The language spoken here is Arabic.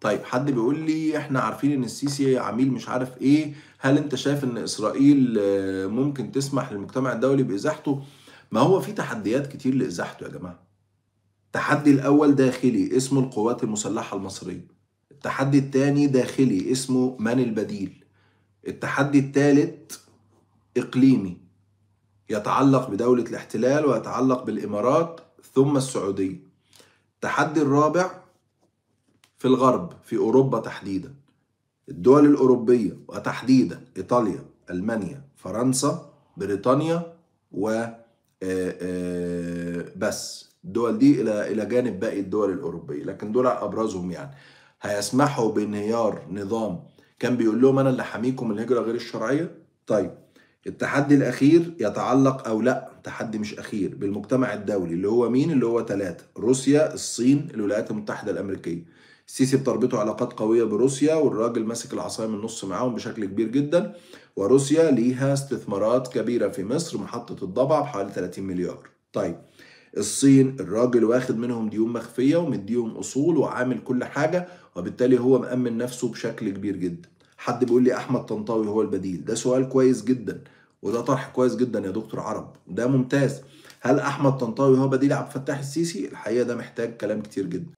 طيب حد بيقول لي احنا عارفين ان السيسي عميل مش عارف ايه هل انت شايف ان اسرائيل ممكن تسمح للمجتمع الدولي بازاحته ما هو في تحديات كتير لازاحته يا جماعه التحدي الاول داخلي اسمه القوات المسلحه المصريه التحدي الثاني داخلي اسمه من البديل التحدي الثالث اقليمي يتعلق بدوله الاحتلال ويتعلق بالامارات ثم السعوديه التحدي الرابع في الغرب في أوروبا تحديدا الدول الأوروبية وتحديدا إيطاليا ألمانيا فرنسا بريطانيا و آه، آه، بس الدول دي إلى إلى جانب باقي الدول الأوروبية لكن دول أبرزهم يعني هيسمحوا بانهيار نظام كان بيقول لهم أنا اللي حاميكم الهجرة غير الشرعية طيب التحدي الأخير يتعلق أو لا تحدي مش أخير بالمجتمع الدولي اللي هو مين اللي هو ثلاثة روسيا الصين الولايات المتحدة الأمريكية السيسي بتربطه علاقات قوية بروسيا والراجل ماسك العصاية من النص معاهم بشكل كبير جدا وروسيا ليها استثمارات كبيرة في مصر محطة الضبع بحوالي 30 مليار طيب الصين الراجل واخد منهم ديون مخفية ومديهم أصول وعامل كل حاجة وبالتالي هو مأمن نفسه بشكل كبير جدا حد بيقول لي احمد طنطاوي هو البديل ده سؤال كويس جدا وده طرح كويس جدا يا دكتور عرب ده ممتاز هل احمد طنطاوي هو بديل عبد الفتاح السيسي الحقيقه ده محتاج كلام كتير جدا